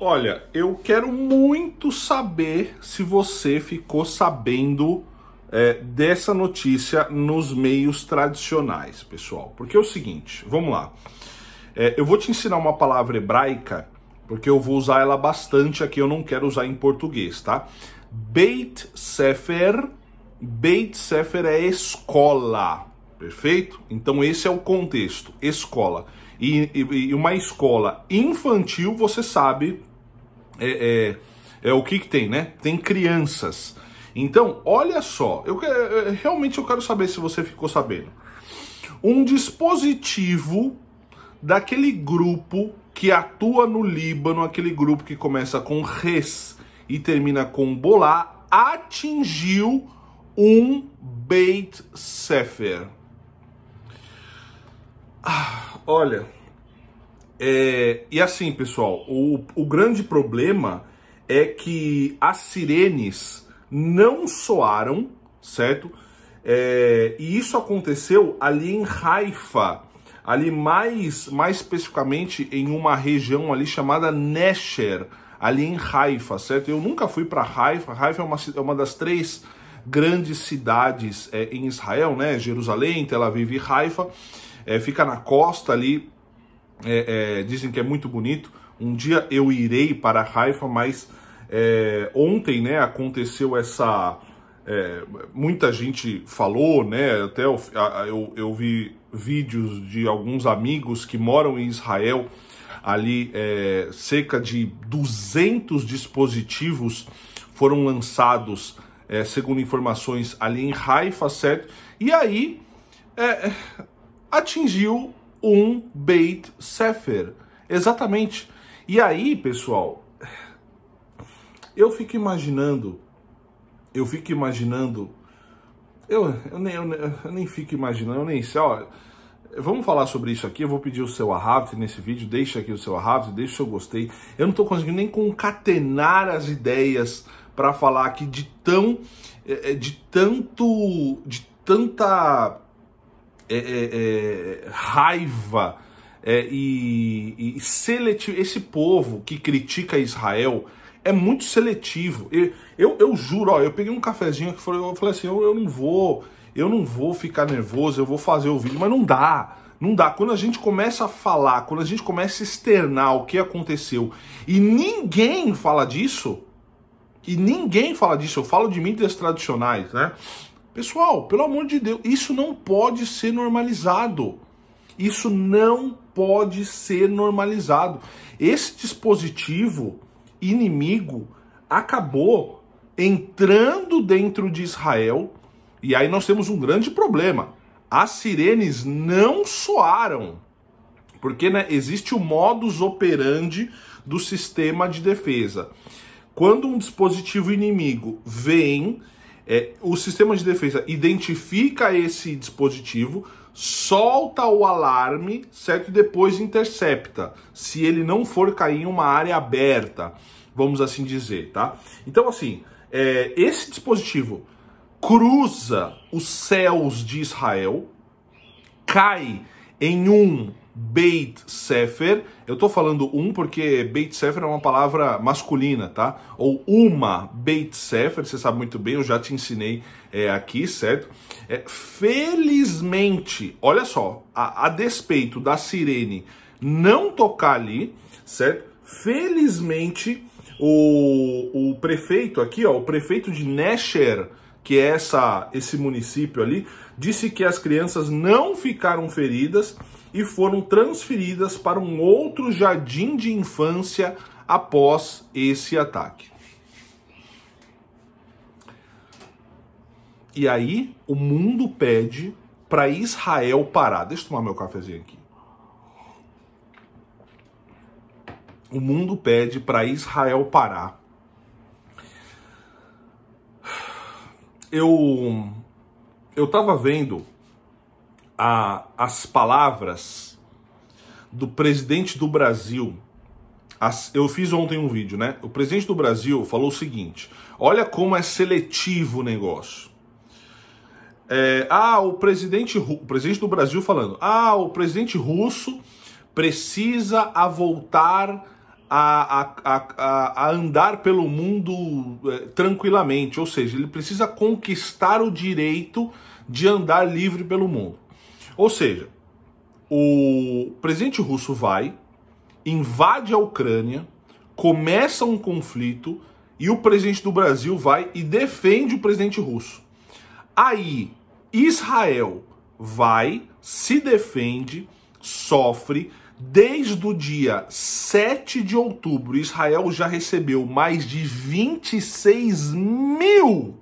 Olha, eu quero muito saber se você ficou sabendo é, dessa notícia nos meios tradicionais, pessoal. Porque é o seguinte, vamos lá. É, eu vou te ensinar uma palavra hebraica, porque eu vou usar ela bastante aqui, eu não quero usar em português, tá? Beit Sefer, Beit Sefer é escola, perfeito? Então esse é o contexto, escola. Escola e, e, uma escola infantil, você sabe é, é, é o que, que tem, né? Tem crianças. Então, olha só, eu, é, é, realmente eu quero saber se você ficou sabendo. Um dispositivo daquele grupo que atua no Líbano, aquele grupo que começa com res e termina com bolá, atingiu um Beit Sefer. Ah, olha, é, e assim, pessoal, o, o grande problema é que as sirenes não soaram, certo? É, e isso aconteceu ali em Haifa, ali mais, mais especificamente em uma região ali chamada Nesher, ali em Haifa, certo? Eu nunca fui para Haifa, Haifa é uma, é uma das três grandes cidades é, em Israel, né? Jerusalém, Tel Aviv e Haifa. É, fica na costa ali, é, é, dizem que é muito bonito. Um dia eu irei para Haifa, mas é, ontem né, aconteceu essa. É, muita gente falou, né? Até eu, eu, eu, vi vídeos de alguns amigos que moram em Israel, ali é, cerca de 200 dispositivos foram lançados, segundo informações, ali em Haifa, certo? E aí, é, atingiu um Beit Sefer. Exatamente. E aí, pessoal, eu fico imaginando, eu fico imaginando, eu, eu, nem, eu, eu nem fico imaginando, eu nem sei, ó, vamos falar sobre isso aqui, eu vou pedir o seu arraft nesse vídeo, deixa aqui o seu arraft, deixa o seu gostei, eu não estou conseguindo nem concatenar as ideias para falar aqui de tão, é, é, de tanto, de tanta é, é, é, raiva é, e, e seletivo. Esse povo que critica Israel é muito seletivo. Eu, eu, eu, juro, ó, eu peguei um cafezinho que falei, eu falei assim, eu, eu, não vou, eu não vou ficar nervoso, eu vou fazer o vídeo, mas não dá. Não dá. Quando a gente começa a falar, quando a gente começa a externar o que aconteceu e ninguém fala disso, e ninguém fala disso, eu falo de mídias tradicionais, né? Pessoal, pelo amor de Deus, isso não pode ser normalizado. Isso não pode ser normalizado. Esse dispositivo inimigo acabou entrando dentro de Israel, e aí nós temos um grande problema. As sirenes não soaram, porque né, existe o modus operandi do sistema de defesa. Quando um dispositivo inimigo vem é, o sistema de defesa identifica esse dispositivo, solta o alarme, certo? E depois intercepta, se ele não for cair em uma área aberta, vamos assim dizer, tá? Então, assim, é, esse dispositivo cruza os céus de Israel, cai em um Beit Sefer. Eu estou falando um porque Beit Sefer é uma palavra masculina, tá? Ou uma Beit Sefer, você sabe muito bem, eu já te ensinei é, aqui, certo? É, felizmente, olha só, a, a despeito da sirene não tocar ali, certo? Felizmente, o, o prefeito aqui, ó, o prefeito de Nesher, que é essa, esse município ali, disse que as crianças não ficaram feridas e foram transferidas para um outro jardim de infância após esse ataque. E aí o mundo pede para Israel parar. Deixa eu tomar meu cafezinho aqui. O mundo pede para Israel parar eu eu estava vendo a, as palavras do presidente do Brasil. As, eu fiz ontem um vídeo, né? O presidente do Brasil falou o seguinte: olha como é seletivo o negócio. É, ah, o presidente, o presidente do Brasil falando: ah, o presidente russo precisa a voltar a, a, a, a andar pelo mundo é, tranquilamente, ou seja, ele precisa conquistar o direito de andar livre pelo mundo. Ou seja, o presidente russo vai, invade a Ucrânia, começa um conflito e o presidente do Brasil vai e defende o presidente russo. Aí Israel vai, se defende, sofre, Desde o dia 7 de outubro, Israel já recebeu mais de 26 mil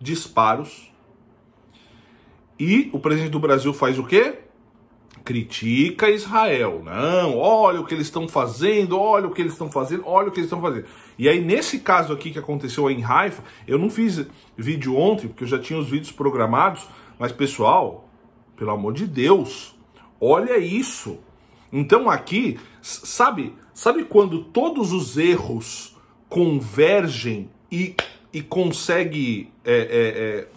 disparos. E o presidente do Brasil faz o quê? Critica Israel. Não, olha o que eles estão fazendo, olha o que eles estão fazendo, olha o que eles estão fazendo. E aí, nesse caso aqui que aconteceu em Haifa, eu não fiz vídeo ontem, porque eu já tinha os vídeos programados, mas pessoal, pelo amor de Deus, Olha isso. Então aqui, sabe, sabe quando todos os erros convergem e, e consegue é, é, é,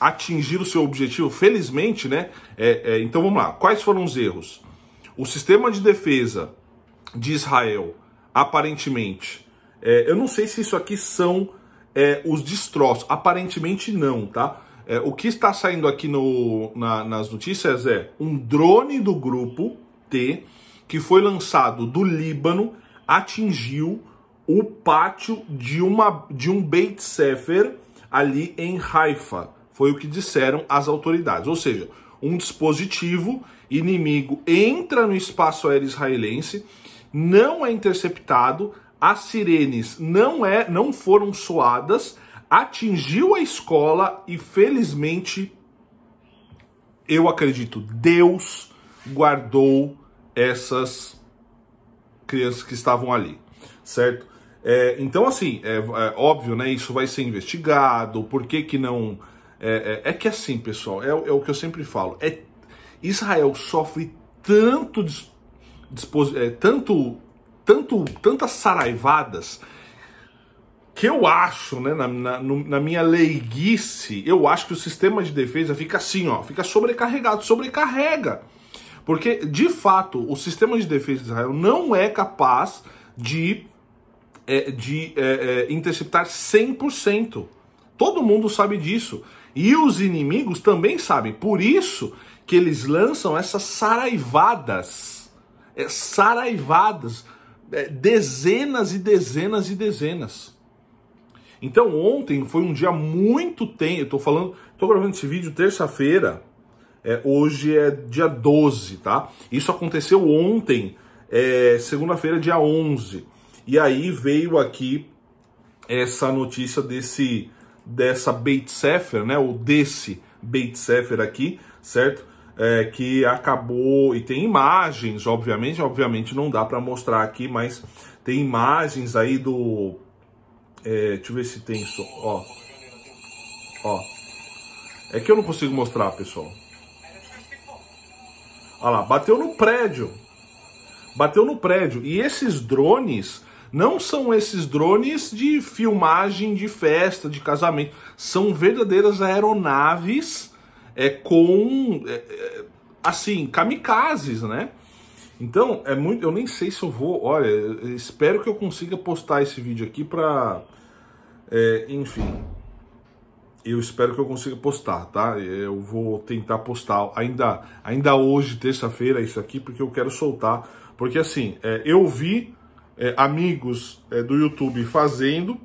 atingir o seu objetivo? Felizmente, né? É, é, então vamos lá. Quais foram os erros? O sistema de defesa de Israel, aparentemente, é, eu não sei se isso aqui são os destroços. Aparentemente não, tá? É, o que está saindo aqui no, na, nas notícias é um drone do grupo T que foi lançado do Líbano atingiu o pátio de, uma, de um Beit Sefer ali em Haifa. Foi o que disseram as autoridades. Ou seja, um dispositivo inimigo entra no espaço aéreo israelense, não é interceptado, as sirenes não é não foram soadas atingiu a escola e felizmente eu acredito Deus guardou essas crianças que estavam ali, certo? É, então assim é, é, óbvio, né? Isso vai ser investigado. Por que que não? É, é, é que assim, pessoal, é, é, o que eu sempre falo. É, Israel sofre tanto tanto tanto tantas saraivadas que eu acho, né, na, na, na, minha leiguice, eu acho que o sistema de defesa fica assim, ó, fica sobrecarregado, sobrecarrega. Porque, de fato, o sistema de defesa de Israel não é capaz de, é, de é, é, interceptar 100%. Todo mundo sabe disso. E os inimigos também sabem. Por isso que eles lançam essas saraivadas. É, saraivadas. É, dezenas e dezenas e dezenas. Então ontem foi um dia muito tenso. Estou falando, estou gravando esse vídeo terça-feira. É, hoje é dia 12, tá? Isso aconteceu ontem, é, segunda-feira, dia 11. E aí veio aqui essa notícia desse dessa Beit Sefer, né? Ou desse Beit Sefer aqui, certo? É, que acabou e tem imagens, obviamente, obviamente não dá para mostrar aqui, mas tem imagens aí do é, deixa eu ver se tem som. Ó. Ó. É que eu não consigo mostrar, pessoal. Olha lá, bateu no prédio. Bateu no prédio. E esses drones não são esses drones de filmagem de festa, de casamento. São verdadeiras aeronaves é, com. É, é assim, kamikazes, né? Então, é muito. Eu nem sei se eu vou. Olha, espero que eu consiga postar esse vídeo aqui pra. É, enfim. Eu espero que eu consiga postar, tá? Eu vou tentar postar ainda, ainda hoje, terça-feira, isso aqui, porque eu quero soltar. Porque assim, é, eu vi é, amigos é, do YouTube fazendo,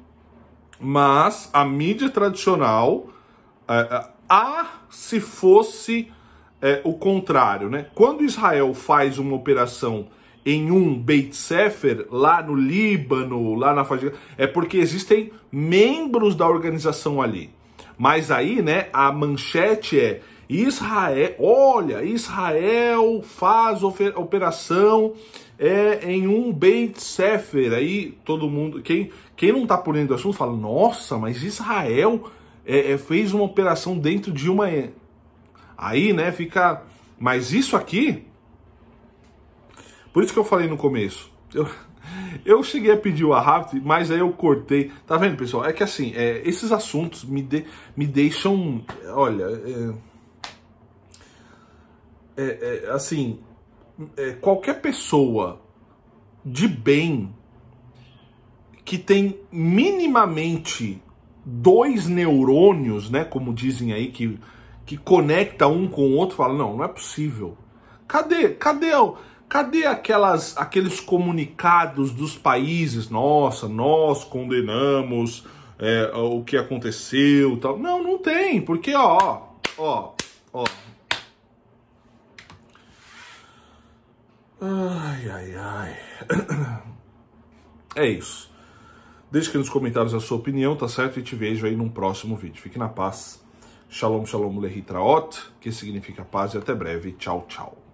mas a mídia tradicional. É, é, ah, se fosse é, o contrário, né? Quando Israel faz uma operação em um Beit Sefer, lá no Líbano, lá na faixa, é porque existem membros da organização ali. Mas aí, né, a manchete é Israel, olha, Israel faz operação é, em um Beit Sefer. Aí todo mundo, quem, quem não tá por dentro do assunto, fala: nossa, mas Israel é, é, fez uma operação dentro de uma Aí, né, fica. Mas isso aqui. Por isso que eu falei no começo. Eu, eu cheguei a pedir o Arrapt, mas aí eu cortei. Tá vendo, pessoal? É que assim, é, esses assuntos me, de, me deixam. Olha. É, é, é assim. É, qualquer pessoa de bem que tem minimamente dois neurônios, né? Como dizem aí que que conecta um com o outro, fala: não, não é possível. Cadê, cadê, cadê aquelas, aqueles comunicados dos países? Nossa, nós condenamos é, o que aconteceu, tal. Não, não tem, porque ó, ó, ó. Ai, ai, ai. É isso. Deixe aqui nos comentários a sua opinião, tá certo? E te vejo aí num próximo vídeo. Fique na paz. Shalom, shalom, lehitraot, que significa paz e até breve. Tchau, tchau.